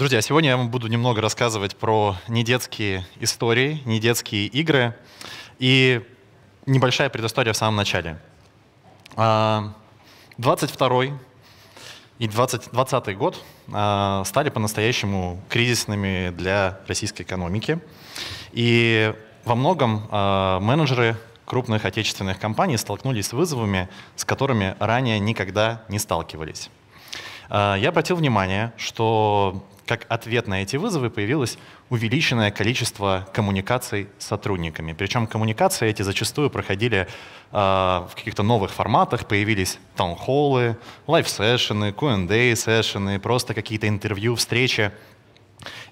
Друзья, сегодня я вам буду немного рассказывать про недетские истории, недетские игры и небольшая предыстория в самом начале. 22 а, и 20, 20 год а, стали по-настоящему кризисными для российской экономики. И во многом а, менеджеры крупных отечественных компаний столкнулись с вызовами, с которыми ранее никогда не сталкивались. А, я обратил внимание, что как ответ на эти вызовы появилось увеличенное количество коммуникаций с сотрудниками. Причем коммуникации эти зачастую проходили э, в каких-то новых форматах, появились таунхоллы, лайв-сессионы, Q&A-сессионы, просто какие-то интервью, встречи.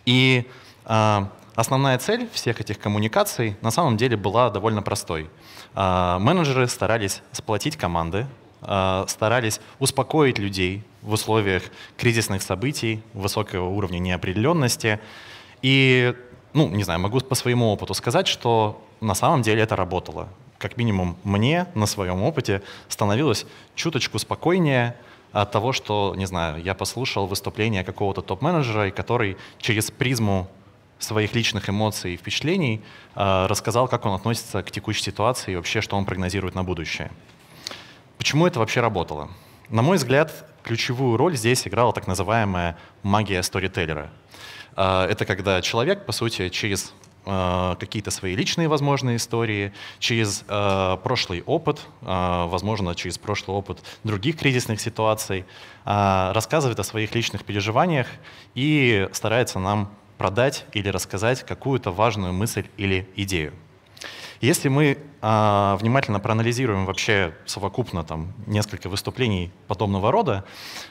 И э, основная цель всех этих коммуникаций на самом деле была довольно простой. Э, менеджеры старались сплотить команды, а, старались успокоить людей в условиях кризисных событий, высокого уровня неопределенности. И, ну, не знаю, могу по своему опыту сказать, что на самом деле это работало. Как минимум мне на своем опыте становилось чуточку спокойнее от того, что, не знаю, я послушал выступление какого-то топ-менеджера, который через призму своих личных эмоций и впечатлений а, рассказал, как он относится к текущей ситуации и вообще, что он прогнозирует на будущее. Почему это вообще работало? На мой взгляд, ключевую роль здесь играла так называемая магия сторителлера. А, это когда человек, по сути, через а, какие-то свои личные, возможные истории, через а, прошлый опыт, возможно, через прошлый опыт других кризисных ситуаций, рассказывает о своих личных переживаниях и старается нам продать или рассказать какую-то важную мысль или идею. Если мы а, внимательно проанализируем вообще совокупно там несколько выступлений подобного рода,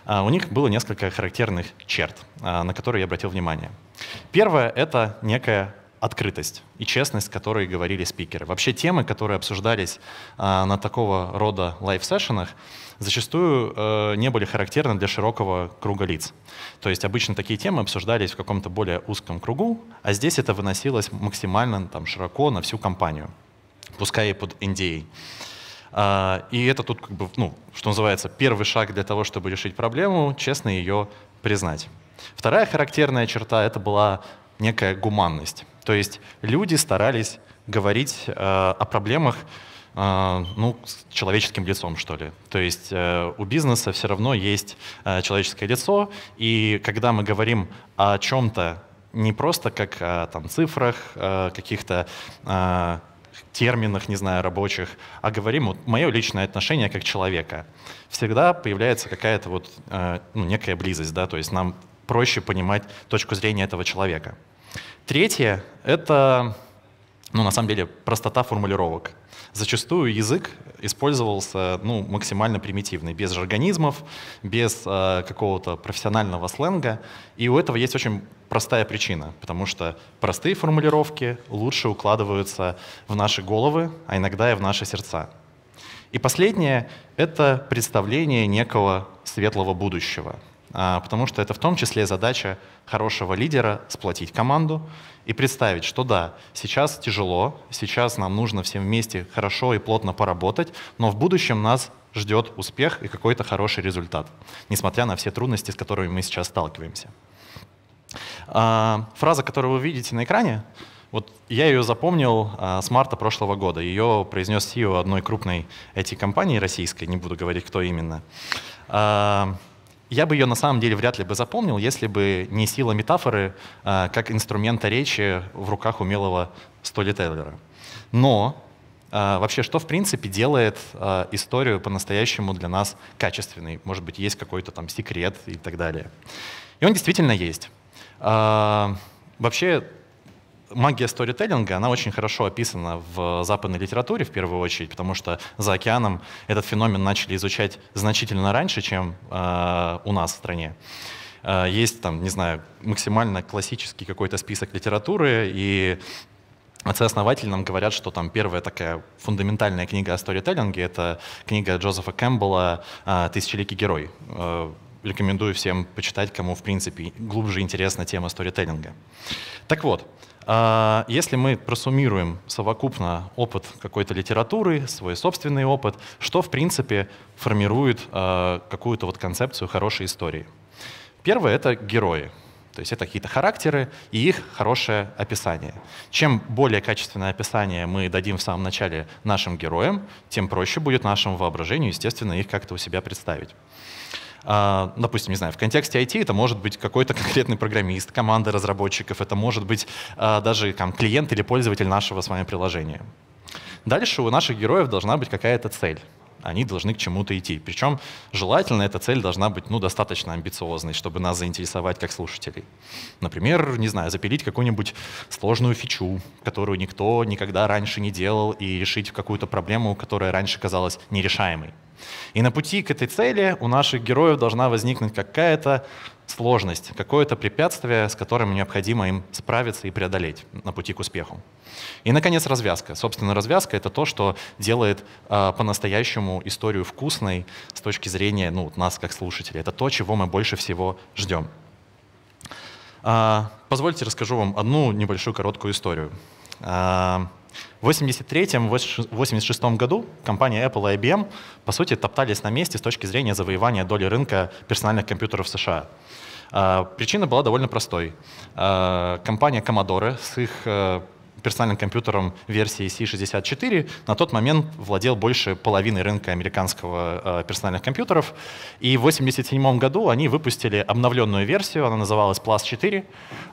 а, у них было несколько характерных черт, а, на которые я обратил внимание. Первое — это некая открытость и честность, которые говорили спикеры. Вообще темы, которые обсуждались э, на такого рода лайв-сессионах, зачастую э, не были характерны для широкого круга лиц. То есть обычно такие темы обсуждались в каком-то более узком кругу, а здесь это выносилось максимально там, широко на всю компанию, пускай и под NDA. Э, а. а, и это тут, как бы, ну, что называется, первый шаг для того, чтобы решить проблему, честно ее признать. Вторая характерная черта — это была некая гуманность. То есть люди старались говорить э, о проблемах э, ну, с человеческим лицом, что ли. То есть э, у бизнеса все равно есть человеческое лицо, и когда мы говорим о чем-то, не просто как о там, цифрах, каких-то терминах, не знаю, рабочих, а говорим вот мое личное отношение как человека. Всегда появляется какая-то вот, ну, некая близость, да, то есть нам проще понимать точку зрения этого человека. Третье — это, ну, на самом деле, простота формулировок. Зачастую язык использовался ну, максимально примитивный, без жаргонизмов, без э, какого-то профессионального сленга. И у этого есть очень простая причина, потому что простые формулировки лучше укладываются в наши головы, а иногда и в наши сердца. И последнее — это представление некого светлого будущего — а, потому что это в том числе задача хорошего лидера сплотить команду и представить, что да, сейчас тяжело, сейчас нам нужно всем вместе хорошо и плотно поработать, но в будущем нас ждет успех и какой-то хороший результат, несмотря на все трудности, с которыми мы сейчас сталкиваемся. А, фраза, которую вы видите на экране, вот я ее запомнил а, с марта прошлого года. Ее произнес CEO одной крупной IT-компании российской, не буду говорить, кто именно. Я бы ее на самом деле вряд ли бы запомнил, если бы не сила метафоры а, как инструмента речи в руках умелого столителлера. Но а, вообще, что в принципе делает а, историю по-настоящему для нас качественной? Может быть, есть какой-то там секрет и так далее. И он действительно есть. А, вообще, магия сторителлинга, она очень хорошо описана в западной литературе в первую очередь, потому что за океаном этот феномен начали изучать значительно раньше, чем э, у нас в стране. Э, есть там, не знаю, максимально классический какой-то список литературы, и отцы-основатели нам говорят, что там первая такая фундаментальная книга о сторителлинге — это книга Джозефа Кэмпбелла э, «Тысячеликий герой». Э, рекомендую всем почитать, кому, в принципе, глубже интересна тема сторителлинга. Так вот, а, если мы просуммируем совокупно опыт какой-то литературы, свой собственный опыт, что, в принципе, формирует а, какую-то вот концепцию хорошей истории? Первое — это герои. То есть это какие-то характеры и их хорошее описание. Чем более качественное описание мы дадим в самом начале нашим героям, тем проще будет нашему воображению, естественно, их как-то у себя представить. А, допустим, не знаю, в контексте IT это может быть какой-то конкретный программист, команда разработчиков, это может быть а, даже там, клиент или пользователь нашего с вами приложения. Дальше у наших героев должна быть какая-то цель они должны к чему-то идти. Причем желательно эта цель должна быть ну, достаточно амбициозной, чтобы нас заинтересовать как слушателей. Например, не знаю, запилить какую-нибудь сложную фичу, которую никто никогда раньше не делал, и решить какую-то проблему, которая раньше казалась нерешаемой. И на пути к этой цели у наших героев должна возникнуть какая-то сложность, какое-то препятствие, с которым необходимо им справиться и преодолеть на пути к успеху. И, наконец, развязка. Собственно, развязка — это то, что делает э, по-настоящему историю вкусной с точки зрения ну, нас как слушателей. Это то, чего мы больше всего ждем. Э, позвольте расскажу вам одну небольшую короткую историю. Э, в 1983-1986 году компания Apple и IBM, по сути, топтались на месте с точки зрения завоевания доли рынка персональных компьютеров США. А, причина была довольно простой. А, компания Commodore с их э, персональным компьютером версии C64 на тот момент владел больше половины рынка американского э, персональных компьютеров. И в 1987 году они выпустили обновленную версию, она называлась PLUS 4,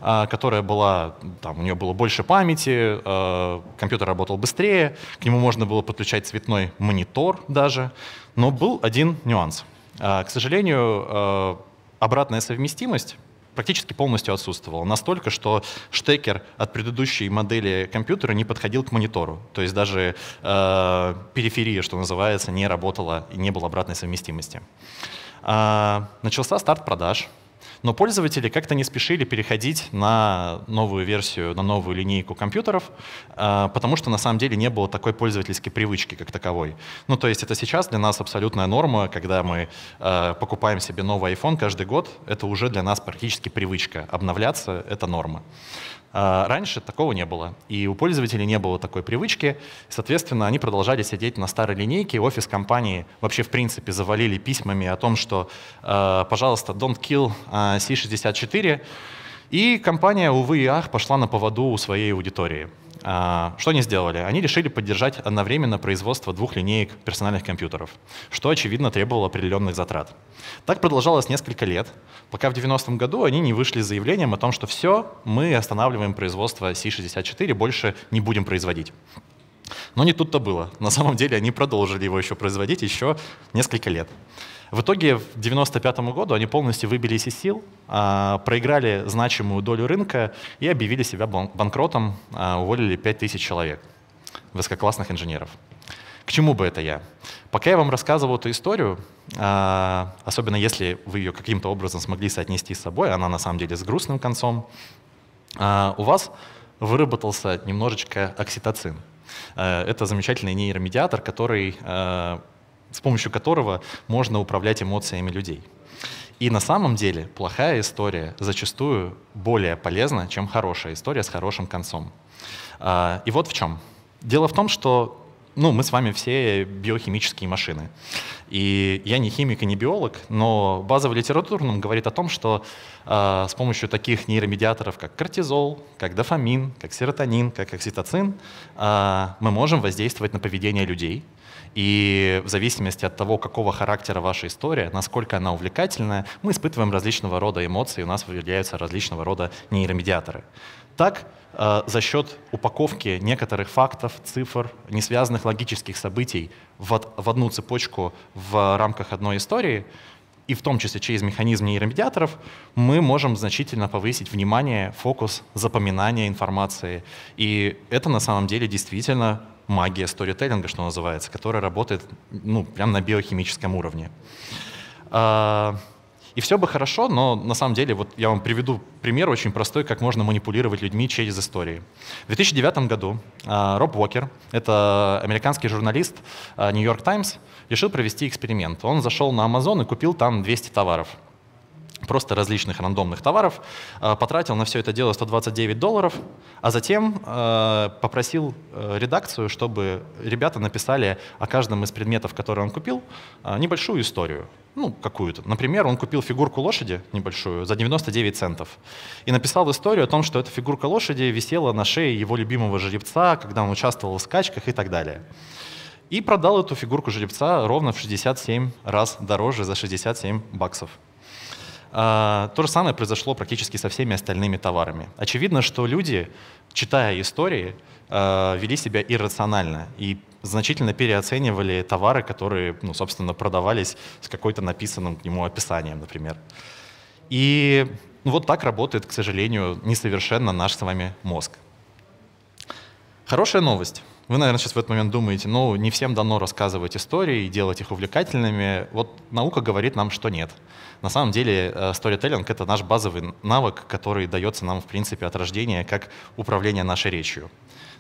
э, которая была, там, у нее было больше памяти, э, компьютер работал быстрее, к нему можно было подключать цветной монитор даже. Но был один нюанс. К сожалению, обратная совместимость — практически полностью отсутствовало. Настолько, что штекер от предыдущей модели компьютера не подходил к монитору. То есть даже э, периферия, что называется, не работала и не было обратной совместимости. Э, начался старт продаж но пользователи как-то не спешили переходить на новую версию, на новую линейку компьютеров, а, потому что на самом деле не было такой пользовательской привычки как таковой. Ну, то есть это сейчас для нас абсолютная норма, когда мы а, покупаем себе новый iPhone каждый год, это уже для нас практически привычка. Обновляться — это норма. А, раньше такого не было, и у пользователей не было такой привычки. Соответственно, они продолжали сидеть на старой линейке. Офис компании вообще, в принципе, завалили письмами о том, что, а, пожалуйста, don't kill а, C64, и компания, увы и ах, пошла на поводу у своей аудитории. А, что они сделали? Они решили поддержать одновременно производство двух линеек персональных компьютеров, что, очевидно, требовало определенных затрат. Так продолжалось несколько лет, пока в 90-м году они не вышли с заявлением о том, что все, мы останавливаем производство C64, больше не будем производить. Но не тут-то было. На самом деле они продолжили его еще производить еще несколько лет. В итоге в 1995 году они полностью выбились из сил, а, проиграли значимую долю рынка и объявили себя банкротом, а, уволили 5000 человек, высококлассных инженеров. К чему бы это я? Пока я вам рассказывал эту историю, а, особенно если вы ее каким-то образом смогли соотнести с собой, она на самом деле с грустным концом, у вас выработался немножечко окситоцин. Э, это замечательный нейромедиатор, который э, с помощью которого можно управлять эмоциями людей. И на самом деле плохая история зачастую более полезна, чем хорошая история с хорошим концом. А, и вот в чем. Дело в том, что ну, мы с вами все биохимические машины. И я не химик и не биолог, но базовая литература нам говорит о том, что э, с помощью таких нейромедиаторов, как кортизол, как дофамин, как серотонин, как окситоцин, э, мы можем воздействовать на поведение людей. И в зависимости от того, какого характера ваша история, насколько она увлекательная, мы испытываем различного рода эмоции, у нас выделяются различного рода нейромедиаторы. Так, э, за счет упаковки некоторых фактов, цифр, не связанных логических событий в, одну цепочку в рамках одной истории, и в том числе через механизм нейромедиаторов, мы можем значительно повысить внимание, фокус, запоминание информации. И это на самом деле действительно магия сторителлинга, что называется, которая работает ну, прямо на биохимическом уровне. Э, и все бы хорошо, но на самом деле, вот я вам приведу пример очень простой, как можно манипулировать людьми через истории. В 2009 году а, Роб Уокер, это американский журналист а, Нью-Йорк Таймс, решил провести эксперимент. Он зашел на Amazon и купил там 200 товаров просто различных рандомных товаров, э, потратил на все это дело 129 долларов, а затем э, попросил э, редакцию, чтобы ребята написали о каждом из предметов, которые он купил, небольшую историю. Ну, какую-то. Например, он купил фигурку лошади небольшую за 99 центов и написал историю о том, что эта фигурка лошади висела на шее его любимого жеребца, когда он участвовал в скачках и так далее. И продал эту фигурку жеребца ровно в 67 раз дороже за 67 баксов. А, то же самое произошло практически со всеми остальными товарами. Очевидно, что люди, читая истории, а, вели себя иррационально и значительно переоценивали товары, которые, ну, собственно, продавались с какой-то написанным к нему описанием, например. И ну, вот так работает, к сожалению, несовершенно наш с вами мозг. Хорошая новость. Вы, наверное, сейчас в этот момент думаете, ну, не всем дано рассказывать истории и делать их увлекательными. Вот наука говорит нам, что нет. На самом деле, сторителлинг э, — это наш базовый навык, который дается нам, в принципе, от рождения, как управление нашей речью.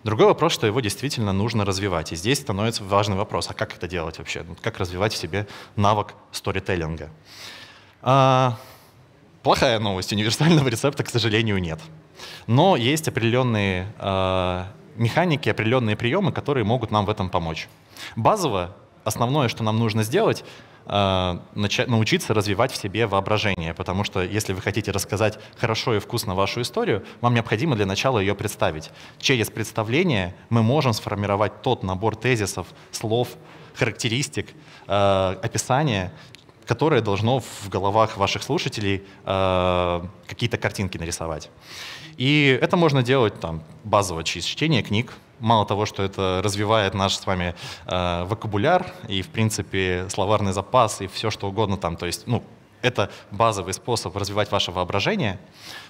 Другой вопрос, что его действительно нужно развивать. И здесь становится важный вопрос, а как это делать вообще? Как развивать в себе навык сторителлинга? А, плохая новость, универсального рецепта, к сожалению, нет. Но есть определенные а, механики, определенные приемы, которые могут нам в этом помочь. Базово, основное, что нам нужно сделать, э, научиться развивать в себе воображение, потому что если вы хотите рассказать хорошо и вкусно вашу историю, вам необходимо для начала ее представить. Через представление мы можем сформировать тот набор тезисов, слов, характеристик, э, описания, которое должно в головах ваших слушателей э, какие-то картинки нарисовать. И это можно делать там, базово через чтение книг. Мало того, что это развивает наш с вами э, вокабуляр и, в принципе, словарный запас и все что угодно там. То есть, ну, это базовый способ развивать ваше воображение.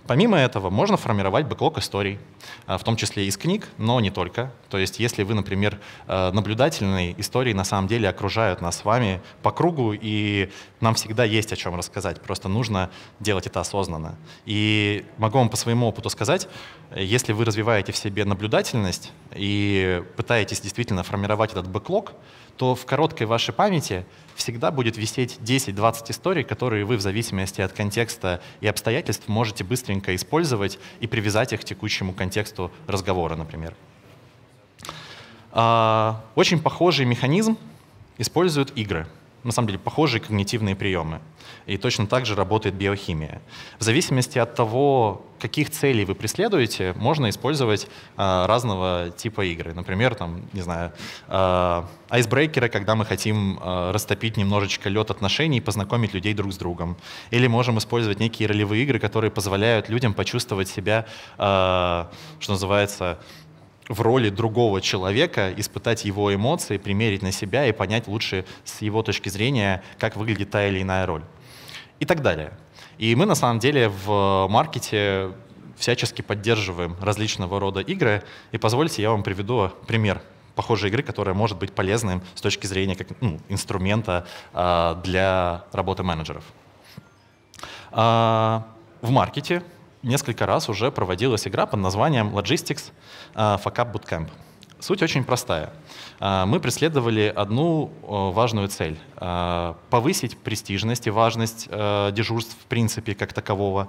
Помимо этого, можно формировать бэклог историй, а, в том числе из книг, но не только. То есть если вы, например, э, наблюдательные истории на самом деле окружают нас с вами по кругу, и нам всегда есть о чем рассказать, просто нужно делать это осознанно. И могу вам по своему опыту сказать, если вы развиваете в себе наблюдательность и пытаетесь действительно формировать этот бэклог, то в короткой вашей памяти всегда будет висеть 10-20 историй, которые которые вы в зависимости от контекста и обстоятельств можете быстренько использовать и привязать их к текущему контексту разговора, например. А, очень похожий механизм используют игры на самом деле, похожие когнитивные приемы. И точно так же работает биохимия. В зависимости от того, каких целей вы преследуете, можно использовать э, разного типа игры. Например, там, не знаю, э, айсбрейкеры, когда мы хотим э, растопить немножечко лед отношений и познакомить людей друг с другом. Или можем использовать некие ролевые игры, которые позволяют людям почувствовать себя, э, что называется, в роли другого человека, испытать его эмоции, примерить на себя и понять лучше с его точки зрения, как выглядит та или иная роль. И так далее. И мы на самом деле в маркете всячески поддерживаем различного рода игры. И позвольте, я вам приведу пример похожей игры, которая может быть полезным с точки зрения как, ну, инструмента э, для работы менеджеров. Э, в маркете несколько раз уже проводилась игра под названием Logistics э, Fuck Bootcamp. Суть очень простая. Э, мы преследовали одну э, важную цель – повысить престижность и важность дежурств в принципе как такового,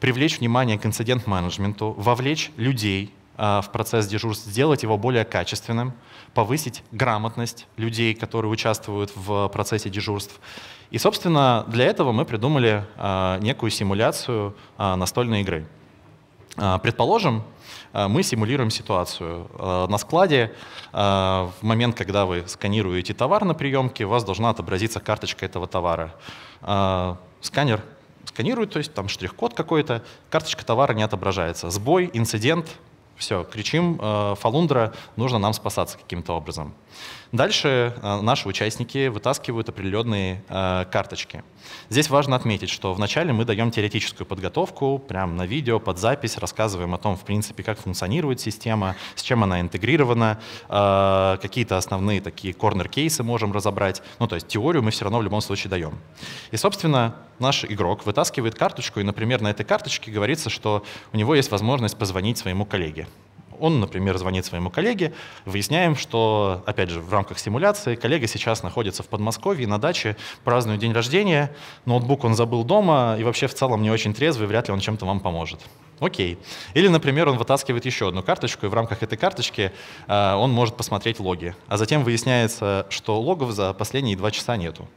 привлечь внимание к инцидент-менеджменту, вовлечь людей в процесс дежурств, сделать его более качественным – повысить грамотность людей, которые участвуют в процессе дежурств. И, собственно, для этого мы придумали а, некую симуляцию а, настольной игры. А, предположим, мы симулируем ситуацию. На складе в момент, когда вы сканируете товар на приемке, у вас должна отобразиться карточка этого товара. Сканер сканирует, то есть там штрих-код какой-то, карточка товара не отображается. Сбой, инцидент, все, кричим, э, Фалундра, нужно нам спасаться каким-то образом. Дальше э, наши участники вытаскивают определенные э, карточки. Здесь важно отметить, что вначале мы даем теоретическую подготовку, прям на видео, под запись, рассказываем о том, в принципе, как функционирует система, с чем она интегрирована, э, какие-то основные такие корнер-кейсы можем разобрать. Ну, то есть теорию мы все равно в любом случае даем. И, собственно, наш игрок вытаскивает карточку, и, например, на этой карточке говорится, что у него есть возможность позвонить своему коллеге. Он, например, звонит своему коллеге, выясняем, что, опять же, в рамках симуляции коллега сейчас находится в Подмосковье на даче, празднует день рождения, ноутбук он забыл дома и вообще в целом не очень трезвый, вряд ли он чем-то вам поможет. Окей. Или, например, он вытаскивает еще одну карточку, и в рамках этой карточки э, он может посмотреть логи. А затем выясняется, что логов за последние два часа нету.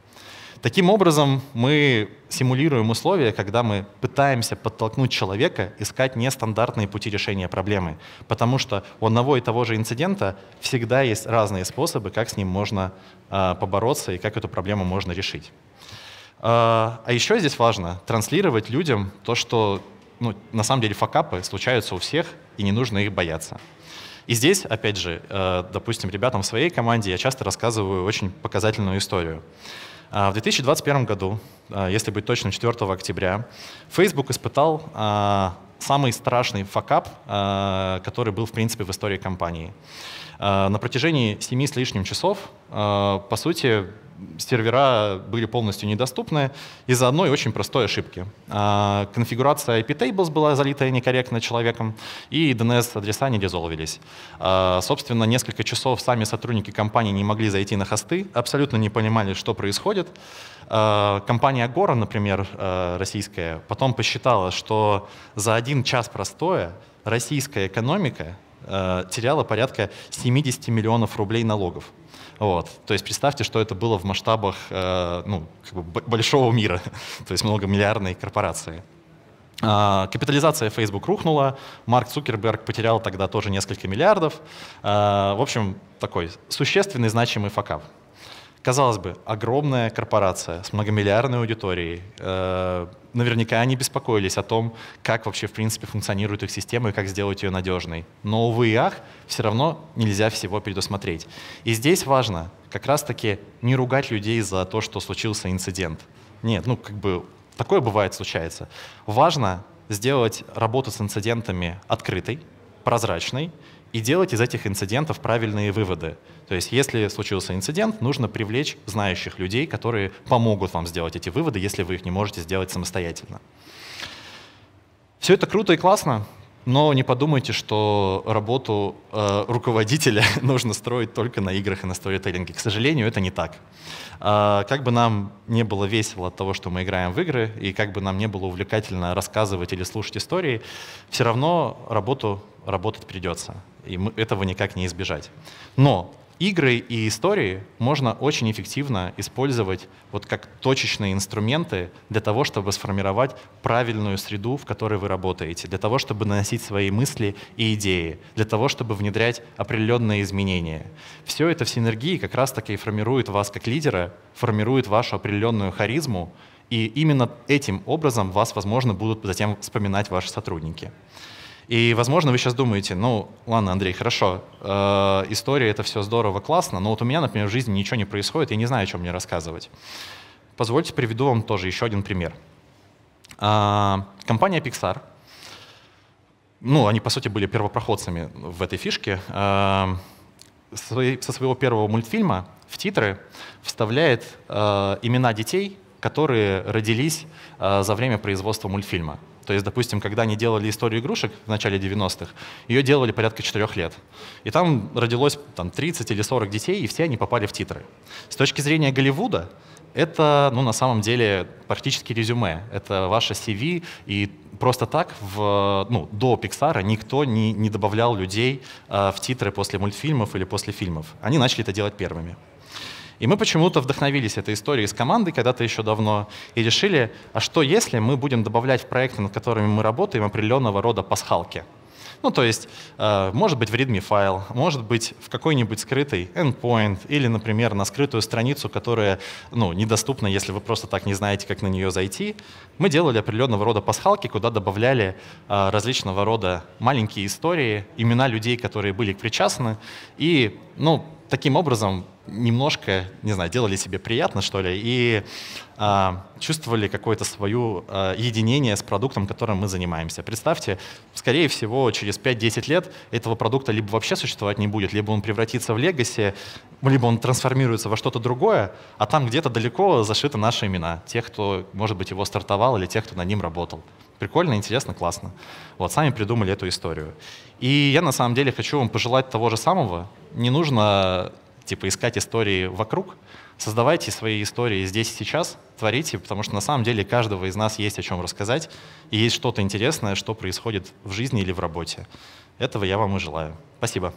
Таким образом, мы симулируем условия, когда мы пытаемся подтолкнуть человека искать нестандартные пути решения проблемы, потому что у одного и того же инцидента всегда есть разные способы, как с ним можно а, побороться и как эту проблему можно решить. А, а еще здесь важно транслировать людям то, что ну, на самом деле факапы случаются у всех, и не нужно их бояться. И здесь, опять же, э, допустим, ребятам в своей команде я часто рассказываю очень показательную историю. А, в 2021 году, а, если быть точным, 4 октября, Facebook испытал а, самый страшный факап, который был, в принципе, в истории компании. На протяжении семи с лишним часов, по сути, сервера были полностью недоступны из-за одной очень простой ошибки. А, конфигурация IP tables была залитая некорректно человеком, и DNS-адреса не резолвились. А, собственно, несколько часов сами сотрудники компании не могли зайти на хосты, абсолютно не понимали, что происходит. А, компания Гора, например, российская, потом посчитала, что за один час простое российская экономика Э, теряла порядка 70 миллионов рублей налогов. Вот. То есть представьте, что это было в масштабах э, ну, как бы большого мира, то есть многомиллиардной корпорации. А, капитализация Facebook рухнула, Марк Цукерберг потерял тогда тоже несколько миллиардов. Э, в общем, такой существенный значимый факап. Казалось бы, огромная корпорация с многомиллиардной аудиторией. Э, наверняка они беспокоились о том, как вообще в принципе функционирует их система и как сделать ее надежной. Но, увы и ах, все равно нельзя всего предусмотреть. И здесь важно как раз-таки не ругать людей за то, что случился инцидент. Нет, ну как бы такое бывает, случается. Важно сделать работу с инцидентами открытой, прозрачной и делать из этих инцидентов правильные выводы. То есть если случился инцидент, нужно привлечь знающих людей, которые помогут вам сделать эти выводы, если вы их не можете сделать самостоятельно. Все это круто и классно, но не подумайте, что работу э, руководителя нужно строить только на играх и на сторителлинге. К сожалению, это не так. Э, как бы нам не было весело от того, что мы играем в игры, и как бы нам не было увлекательно рассказывать или слушать истории, все равно работу работать придется и мы, этого никак не избежать. Но игры и истории можно очень эффективно использовать вот как точечные инструменты для того, чтобы сформировать правильную среду, в которой вы работаете, для того, чтобы наносить свои мысли и идеи, для того, чтобы внедрять определенные изменения. Все это в синергии как раз-таки и формирует вас как лидера, формирует вашу определенную харизму, и именно этим образом вас, возможно, будут затем вспоминать ваши сотрудники. И, возможно, вы сейчас думаете, ну, ладно, Андрей, хорошо, э, история — это все здорово, классно, но вот у меня, например, в жизни ничего не происходит, я не знаю, о чем мне рассказывать. Позвольте, приведу вам тоже еще один пример. Э, компания Pixar, ну, они, по сути, были первопроходцами в этой фишке, э, со своего первого мультфильма в титры вставляет э, имена детей, которые родились э, за время производства мультфильма. То есть, допустим, когда они делали историю игрушек в начале 90-х, ее делали порядка 4 лет. И там родилось там, 30 или 40 детей, и все они попали в титры. С точки зрения Голливуда, это ну, на самом деле практически резюме. Это ваше CV, и просто так в, ну, до Пиксара никто не, не добавлял людей э, в титры после мультфильмов или после фильмов. Они начали это делать первыми. И мы почему-то вдохновились этой историей с командой когда-то еще давно и решили, а что если мы будем добавлять в проекты, над которыми мы работаем, определенного рода пасхалки. Ну, то есть, э, может быть, в readme файл, может быть, в какой-нибудь скрытый endpoint или, например, на скрытую страницу, которая ну, недоступна, если вы просто так не знаете, как на нее зайти. Мы делали определенного рода пасхалки, куда добавляли э, различного рода маленькие истории, имена людей, которые были причастны. И, ну, таким образом немножко, не знаю, делали себе приятно, что ли, и э, чувствовали какое-то свое э, единение с продуктом, которым мы занимаемся. Представьте, скорее всего, через 5-10 лет этого продукта либо вообще существовать не будет, либо он превратится в легаси, либо он трансформируется во что-то другое, а там где-то далеко зашиты наши имена, тех, кто, может быть, его стартовал или тех, кто над ним работал. Прикольно, интересно, классно. Вот, сами придумали эту историю. И я на самом деле хочу вам пожелать того же самого. Не нужно типа искать истории вокруг, создавайте свои истории здесь и сейчас, творите, потому что на самом деле каждого из нас есть о чем рассказать, и есть что-то интересное, что происходит в жизни или в работе. Этого я вам и желаю. Спасибо.